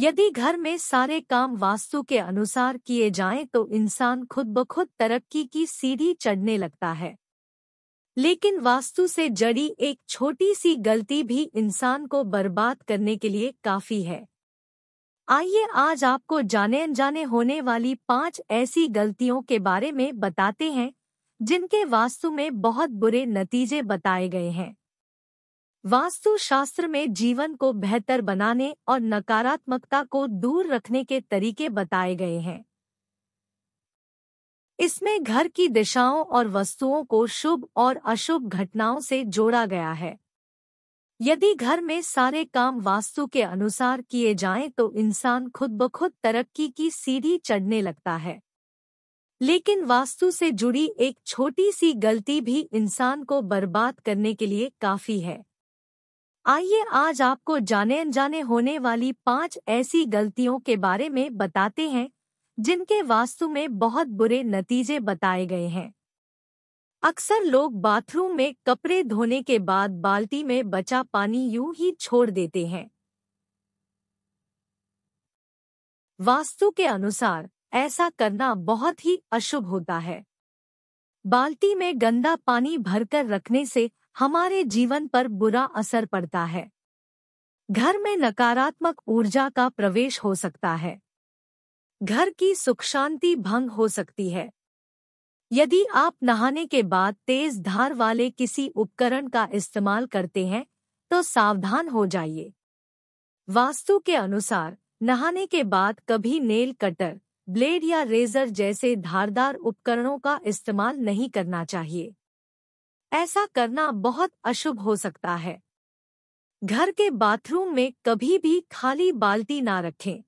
यदि घर में सारे काम वास्तु के अनुसार किए जाएं तो इंसान खुद ब खुद तरक्की की सीढ़ी चढ़ने लगता है लेकिन वास्तु से जड़ी एक छोटी सी गलती भी इंसान को बर्बाद करने के लिए काफी है आइए आज आपको जाने अनजाने होने वाली पांच ऐसी गलतियों के बारे में बताते हैं जिनके वास्तु में बहुत बुरे नतीजे बताए गए हैं वास्तुशास्त्र में जीवन को बेहतर बनाने और नकारात्मकता को दूर रखने के तरीके बताए गए हैं इसमें घर की दिशाओं और वस्तुओं को शुभ और अशुभ घटनाओं से जोड़ा गया है यदि घर में सारे काम वास्तु के अनुसार किए जाएं तो इंसान खुद ब खुद तरक्की की सीढ़ी चढ़ने लगता है लेकिन वास्तु से जुड़ी एक छोटी सी गलती भी इंसान को बर्बाद करने के लिए काफी है आइए आज आपको जाने अनजाने होने वाली पांच ऐसी गलतियों के बारे में बताते हैं जिनके वास्तु में बहुत बुरे नतीजे बताए गए हैं अक्सर लोग बाथरूम में कपड़े धोने के बाद बाल्टी में बचा पानी यूं ही छोड़ देते हैं वास्तु के अनुसार ऐसा करना बहुत ही अशुभ होता है बाल्टी में गंदा पानी भरकर रखने से हमारे जीवन पर बुरा असर पड़ता है घर में नकारात्मक ऊर्जा का प्रवेश हो सकता है घर की सुख शांति भंग हो सकती है यदि आप नहाने के बाद तेज धार वाले किसी उपकरण का इस्तेमाल करते हैं तो सावधान हो जाइए वास्तु के अनुसार नहाने के बाद कभी नेल कटर ब्लेड या रेजर जैसे धारदार उपकरणों का इस्तेमाल नहीं करना चाहिए ऐसा करना बहुत अशुभ हो सकता है घर के बाथरूम में कभी भी खाली बाल्टी ना रखें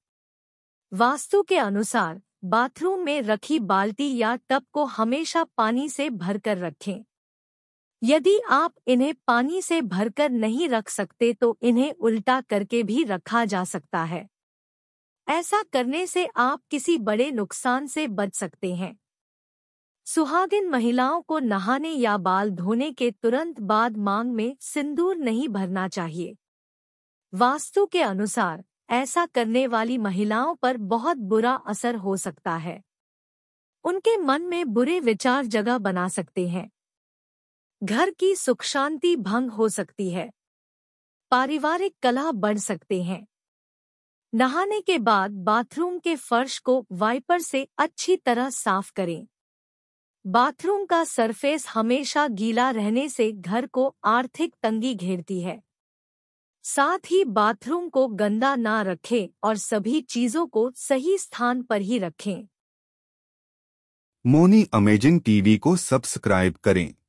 वास्तु के अनुसार बाथरूम में रखी बाल्टी या टब को हमेशा पानी से भरकर रखें यदि आप इन्हें पानी से भरकर नहीं रख सकते तो इन्हें उल्टा करके भी रखा जा सकता है ऐसा करने से आप किसी बड़े नुकसान से बच सकते हैं सुहागिन महिलाओं को नहाने या बाल धोने के तुरंत बाद मांग में सिंदूर नहीं भरना चाहिए वास्तु के अनुसार ऐसा करने वाली महिलाओं पर बहुत बुरा असर हो सकता है उनके मन में बुरे विचार जगह बना सकते हैं घर की सुख शांति भंग हो सकती है पारिवारिक कला बढ़ सकते हैं नहाने के बाद बाथरूम के फर्श को वाइपर से अच्छी तरह साफ करें बाथरूम का सरफेस हमेशा गीला रहने से घर को आर्थिक तंगी घेरती है साथ ही बाथरूम को गंदा ना रखें और सभी चीजों को सही स्थान पर ही रखें मोनी अमेजिंग टीवी को सब्सक्राइब करें